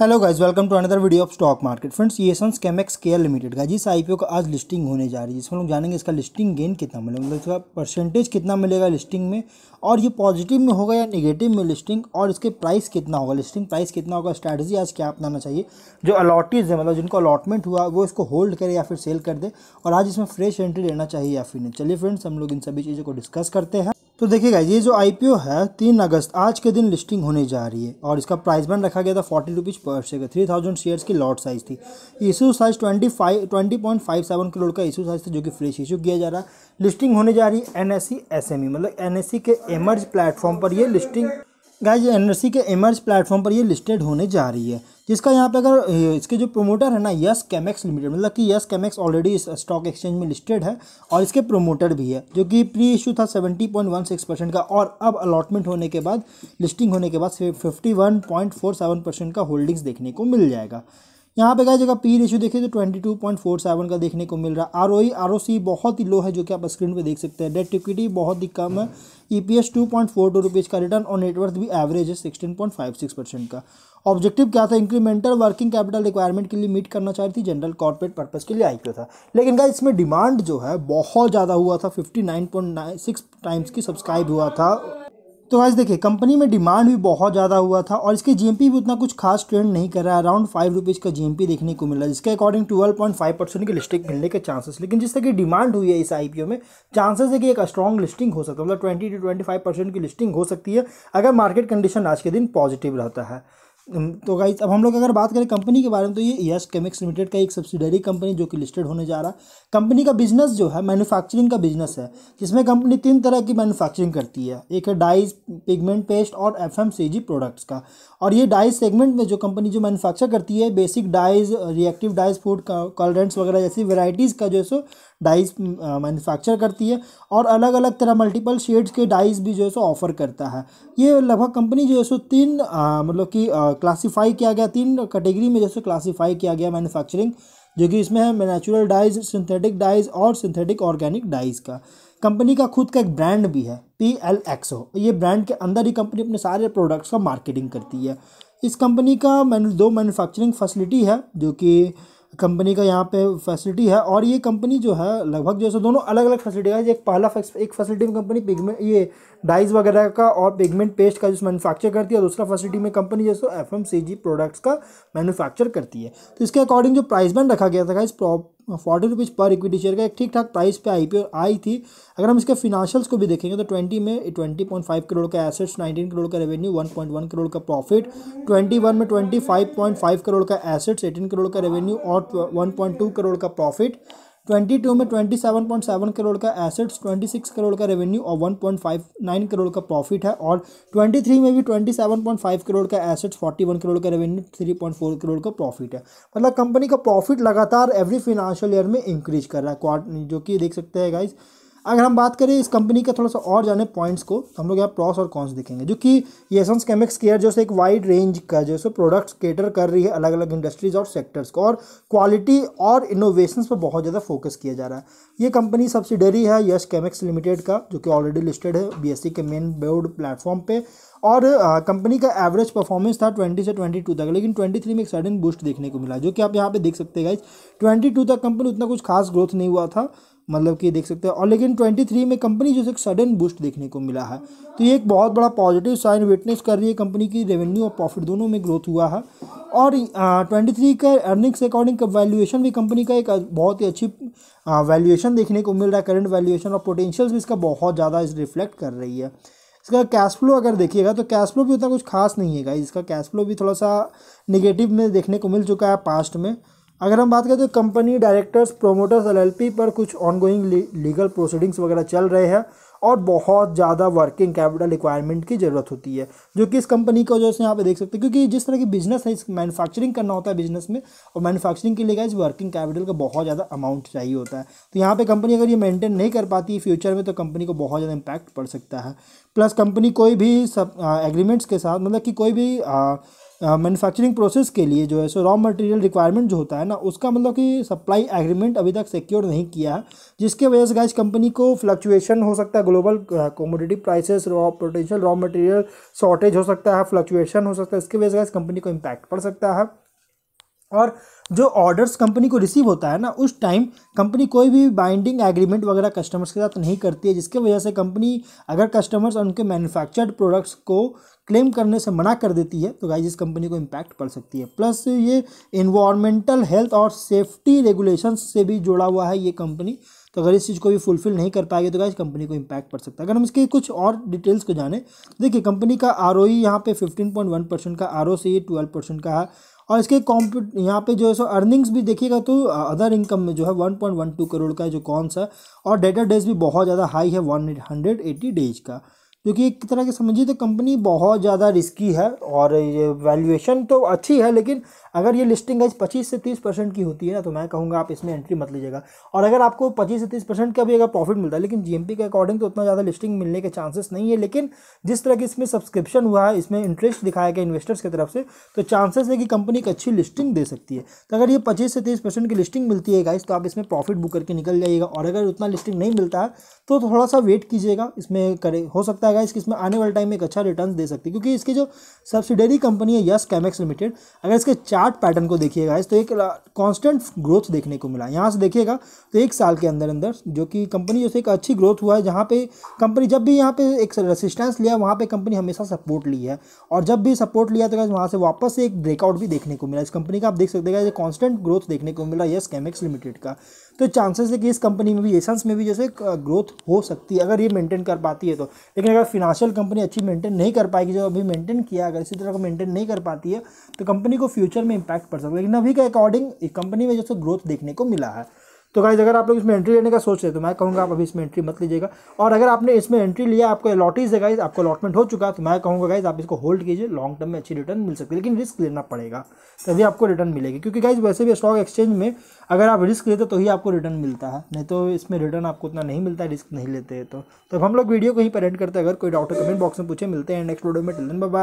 hello guys welcome to another video of stock market friends Yasons Chemex care limited का जिस IPO का आज listing होने जा रही है जिसमें लोग जानेंगे इसका लिस्टिंग गेन कितना मिलेगा मतलब इसका परसेंटेज कितना मिलेगा लिस्टिंग में और ये पॉजिटिव में होगा या नेगेटिव में लिस्टिंग और इसके प्राइस कितना होगा लिस्टिंग प्राइस कितना होगा स्ट्रैटेजी आज क्या अपनाना चाहिए जो अलॉटीज है मतलब जिनको अलॉटमेंट हुआ वो इसको होल्ड करे या फिर सेल कर दे और आज इसमें फ्रेश एंट्री लेना चाहिए या फिर नहीं चलिए फ्रेंड्स हम लोग इन सभी चीज़ों को डिस्कस करते हैं तो देखिएगा ये जो आई है तीन अगस्त आज के दिन लिस्टिंग होने जा रही है और इसका प्राइस बैंड रखा गया था फोर्टी रुपीज़ पर शेयर थ्री थाउजेंड शेयर्स की लॉट साइज़ थी issue size twenty five twenty point five seven crore का इशू साइज़ था जो कि फ्रेश इशू किया जा रहा है लिस्टिंग होने जा रही है एन एस e e, मतलब एन e के एमर्ज प्लेटफॉर्म पर यह लिस्टिंग गाइज एनआरसी के एमर्ज प्लेटफॉर्म पर ये लिस्टेड होने जा रही है जिसका यहाँ पे अगर इसके जो प्रोमोटर है ना यस कैमेक्स लिमिटेड मतलब कि यस कैमेक्स ऑलरेडी इस स्टॉक एक्सचेंज में लिस्टेड है और इसके प्रोमोटर भी है जो कि प्री इशू था 70.16 परसेंट का और अब अलॉटमेंट होने के बाद लिस्टिंग होने के बाद 51.47 परसेंट का होल्डिंग्स देखने को मिल जाएगा यहाँ पे गाइज जगह पी रेशियो देखिए तो 22.47 का देखने को मिल रहा है आर ओ बहुत ही लो है जो कि आप स्क्रीन पे देख सकते हैं डेट इक्विटी बहुत ही कम है E P S two point four two rupees का रिटर्न और नेटवर्थ भी एवरेज है sixteen point five six percent का ऑब्जेक्टिव क्या था इंक्रीमेंटल वर्किंग कैपिटल रिक्वायरमेंट के लिए मीट करना चाह रही थी जनरल कॉर्पोरेट पर्पज़ के लिए आई था लेकिन क्या इसमें डिमांड जो है बहुत ज़्यादा हुआ था fifty nine point nine six times की सब्सक्राइब हुआ था तो आज देखिए कंपनी में डिमांड भी बहुत ज़्यादा हुआ था और इसके जीएमपी भी उतना कुछ खास ट्रेंड नहीं कर रहा है अराउंड फाइव रुपीज़ का जीएमपी देखने को मिला जिसके according twelve point five percent की लिस्टिंग मिलने के चांसेस लेकिन जिस तरह की डिमांड हुई है इस आईपीओ में चांसेस है कि एक स्ट्रॉन्ग लिस्टिंग हो सकता है मतलब twenty two twenty five percent की लिस्टिंग हो सकती है अगर मार्केट कंडीशन आज के दिन पॉजिटिव रहता है तो गाइज अब हम लोग अगर बात करें कंपनी के बारे में तो ये यश केमिक्स लिमिटेड का एक सब्सिडरी कंपनी जो कि लिस्टेड होने जा रहा है कंपनी का बिजनेस जो है मैन्युफैक्चरिंग का बिजनेस है जिसमें कंपनी तीन तरह की मैन्युफैक्चरिंग करती है एक है डाइज पिगमेंट पेस्ट और एफ प्रोडक्ट्स का और ये डाइज सेगमेंट में जो कंपनी जो मैनुफैक्चर करती है basic dyes reactive dyes food colourants वगैरह जैसी वेराइटीज़ का जो है सो डाइज मैनुफैक्चर करती है और अलग अलग तरह मल्टीपल शेड्स के डाइज़ भी जो है सो ऑफर करता है ये लगभग कंपनी जो है सो तीन मतलब कि क्लासीफाई किया गया तीन कैटेगरी में जैसे क्लासीफाई किया गया मैन्युफैक्चरिंग जो कि इसमें है नेचुरल डाइज सिंथेटिक डाइज और सिंथेटिक ऑर्गेनिक डाइज का कंपनी का खुद का एक ब्रांड भी है पी एल एक्स ओ ये ब्रांड के अंदर ही कंपनी अपने सारे प्रोडक्ट्स का मार्केटिंग करती है इस कंपनी का मैनु दो मैन्युफैक्चरिंग फैसिलिटी है जो कि कंपनी का यहाँ पे फैसिलिटी है और ये कंपनी जो है लगभग जैसे दोनों अलग अलग फैसिलिटी है एक पहला एक फैसिलिटी में कंपनी पिगमेंट ये डाइज वगैरह का और पिगमेंट पेस्ट का जो मैनुफैक्चर करती है दूसरा फैसिलिटी में कंपनी जैसे एफ प्रोडक्ट्स का मैनुफैक्चर करती है तो इसके अकॉर्डिंग जो प्राइस बैंड रखा गया था इस फोर्टी रुपीज़ पर इक्विटी शेयर का एक ठीक ठाक प्राइस पे पी आई थी अगर हम इसके फिनेंशियल्स को भी देखेंगे तो ट्वेंटी में ट्वेंटी पॉइंट फाइव करोड़ का एसेट्स नाइनटीन करोड़ का revenue one point one crore का प्रॉफिट ट्वेंटी वन में twenty five point five crore का एसेट्स एटीन करोड़ का रेवेन्यू और टू करोड़ का प्रॉफिट 22 में 27.7 करोड़ का एसेट्स 26 करोड़ का रेवेन्यू और 1.59 करोड़ का प्रॉफिट है और 23 में भी 27.5 करोड़ का एसेट्स 41 करोड़ का रेवेन्यू 3.4 करोड़ का प्रॉफिट है मतलब कंपनी का प्रॉफिट लगातार एवरी फिनेंशियल ईयर में इंक्रीज कर रहा है जो कि देख सकते हैं गाइज़ अगर हम बात करें इस कंपनी का थोड़ा सा और जाने पॉइंट्स को तो हम लोग यहाँ प्रॉस और कॉन्स देखेंगे जो कि येसन्स केमिक्स केयर जो है एक वाइड रेंज का जो है प्रोडक्ट्स केटर कर रही है अलग अलग इंडस्ट्रीज और सेक्टर्स को और क्वालिटी और इनोवेशन पर बहुत ज़्यादा फोकस किया जा रहा है ये कंपनी सब्सिडरी है यश केमिक्स लिमिटेड का जो कि ऑलरेडी लिस्टेड है बी के मेन बोर्ड प्लेटफॉर्म पर और कंपनी का एवरेज परफॉर्मेंस था 20 से 22 तक लेकिन 23 में एक सडन बूस्ट देखने को मिला जो कि आप यहाँ पे देख सकते हैं गाइज 22 तक कंपनी उतना कुछ खास ग्रोथ नहीं हुआ था मतलब कि देख सकते हैं और लेकिन 23 में कंपनी जो एक सडन बूस्ट देखने को मिला है तो ये एक बहुत बड़ा पॉजिटिव साइन विटनेस कर रही है कंपनी की रेवेन्यू और प्रॉफिट दोनों में ग्रोथ हुआ है और ट्वेंटी थ्री का अर्निंग्स अकॉर्डिंग वैल्यूएशन भी कंपनी का एक बहुत ही अच्छी वैल्यूएशन देखने को मिल रहा है करंट वैल्यूएशन और पोटेंशियल्स भी इसका बहुत ज़्यादा इस रिफ्लेक्ट कर रही है इसका कैश फ्लो अगर देखिएगा तो कैश फ्लो भी उतना कुछ खास नहीं है इसका कैश फ्लो भी थोड़ा सा निगेटिव में देखने को मिल चुका है पास्ट में अगर हम बात करें तो कंपनी डायरेक्टर्स प्रोमोटर्स एलएलपी पर कुछ ऑनगोइंग लीगल प्रोसीडिंग्स वगैरह चल रहे हैं और बहुत ज़्यादा वर्किंग कैपिटल रिक्वायरमेंट की ज़रूरत होती है जो कि इस कंपनी को वजह से यहाँ पे देख सकते हैं क्योंकि जिस तरह की बिजनेस है इस मैन्युफैक्चरिंग करना होता है बिजनेस में और मैन्युफैक्चरिंग के लिए गाइज वर्किंग कैपिटल का बहुत ज़्यादा अमाउंट चाहिए होता है तो यहाँ पर कंपनी अगर ये मेनटेन नहीं कर पाती फ्यूचर में तो कंपनी को बहुत ज़्यादा इम्पैक्ट पड़ सकता है प्लस कंपनी कोई भी सब एग्रीमेंट्स के साथ मतलब कि कोई भी आ, मैन्युफैक्चरिंग प्रोसेस के लिए जो है सो रॉ मटेरियल रिक्वायरमेंट जो होता है ना उसका मतलब कि सप्लाई एग्रीमेंट अभी तक सिक्योर नहीं किया है जिसके वजह से गाइस कंपनी को फ्लक्चुएशन हो सकता है global commodity prices raw potential raw material shortage हो सकता है फ्लक्चुएशन हो सकता है इसके वजह से गाइस कंपनी को इम्पैक्ट पड़ सकता है और जो ऑर्डर्स कंपनी को रिसीव होता है ना उस टाइम कंपनी कोई भी बाइंडिंग एग्रीमेंट वगैरह कस्टमर्स के साथ नहीं करती है जिसके वजह से कंपनी अगर कस्टमर्स और उनके मैन्युफैक्चर्ड प्रोडक्ट्स को क्लेम करने से मना कर देती है तो गाइज इस कंपनी को इम्पैक्ट पड़ सकती है प्लस ये इन्वामेंटल हेल्थ और सेफ्टी रेगुलेशन से भी जुड़ा हुआ है ये कंपनी तो अगर इस चीज़ को भी फुलफिल नहीं कर पाएगी तो क्या कंपनी को इम्पैक्ट पड़ सकता है अगर हम इसके कुछ और डिटेल्स को जाने देखिए कंपनी का आर ओ e यहाँ पे फिफ्टीन पॉइंट वन परसेंट का R O C twelve percent का है और इसके कॉम्प यहाँ पे जो है सो अर्निंग्स भी देखिएगा तो अदर इनकम में जो है 1.12 करोड़ का जो कॉन्स है और डेटा डेज भी बहुत ज़्यादा हाई है 180 डेज का क्योंकि एक तरह के समझिए तो कंपनी बहुत ज़्यादा रिस्की है और ये वैल्यूएशन तो अच्छी है लेकिन अगर ये लिस्टिंग है पच्चीस से तीस परसेंट की होती है ना तो मैं कहूँगा आप इसमें एंट्री मत लीजिएगा और अगर आपको पच्चीस से तीस परसेंट का भी अगर प्रॉफिट मिलता है लेकिन जीएमपी के अकॉर्डिंग तो उतना ज़्यादा लिस्टिंग मिलने के चांसेस नहीं है लेकिन जिस तरह की इसमें सब्सक्रिप्शन हुआ है इसमें इंटरेस्ट दिखाया गया इन्वेस्टर्स की तरफ से तो चांसेस है कि कंपनी एक अच्छी लिस्टिंग दे सकती है तो अगर ये पच्चीस से तीस परसेंट की लिस्टिंग मिलती है गाइस तो आप इसमें प्रॉफिट बुक करके निकल जाइएगा और अगर उतना लिस्टिंग नहीं मिलता है तो थोड़ा सा वेट कीजिएगा इसमें करे हो सकता है है गाइस कि इसमें आने वाले टाइम में एक अच्छा रिटर्न दे सकती है क्योंकि इसकी जो सब्सिडरी कंपनी है यस कैमेक्स लिमिटेड अगर इसके चार्ट पैटर्न को देखिएगा इस तो एक कॉन्स्टेंट ग्रोथ देखने को मिला यहाँ से देखिएगा तो एक साल के अंदर अंदर जो कि कंपनी जैसे एक अच्छी ग्रोथ हुआ है जहाँ पे कंपनी जब भी यहाँ पे एक रेसिस्टेंस लिया वहाँ पर कंपनी हमेशा सपोर्ट ली है और जब भी सपोर्ट लिया तो वहाँ से वापस एक ब्रेकआउट भी देखने को मिला इस कंपनी का आप देख सकते हैं कॉन्स्टेंट ग्रोथ देखने को मिला यस कैमेक्स लिमिटेड का तो चांसेस है कि इस कंपनी में भी एसेंस में भी जैसे ग्रोथ हो सकती है अगर ये मेंटेन कर पाती है तो लेकिन अगर अगर फिनांशियल कंपनी अच्छी मेंटेन नहीं कर पाएगी जो अभी मेंटेन किया अगर इसी तरह को मेंटेन नहीं कर पाती है तो कंपनी को फ्यूचर में इंपैक्ट पड़ सकता है लेकिन अभी के अकॉर्डिंग कंपनी में जैसे ग्रोथ देखने को मिला है तो गाइज अगर आप लोग इसमें एंट्री लेने का सोच रहे तो मैं कहूँगा आप अभी इसमें एंट्री मत लीजिएगा और अगर आपने इसमें एंट्री लिया आपको अलॉटीज है गाइज आपको अलॉटमेंट हो चुका तो मैं कहूँगा गाइज आप इसको होल्ड कीजिए लॉन्ग टर्म में अच्छी रिटर्न मिल सकती है लेकिन रिस्क लेना पड़ेगा तभी आपको रिटर्न मिलेगी क्योंकि गाइज वैसे भी स्टॉक एक्सचेंज में अगर आप रिस्क लेते तो ही आपको रिटर्न मिलता है नहीं तो इसमें रिटर्न आपको उतना नहीं मिलता रिस्क नहीं लेते तो, तब तो हम लोग वीडियो को ही पर करते हैं अगर कोई डाउट कमेंट बॉक्स में पूछे मिलते हैं नेक्स्ट वीडियो में टिलन बाय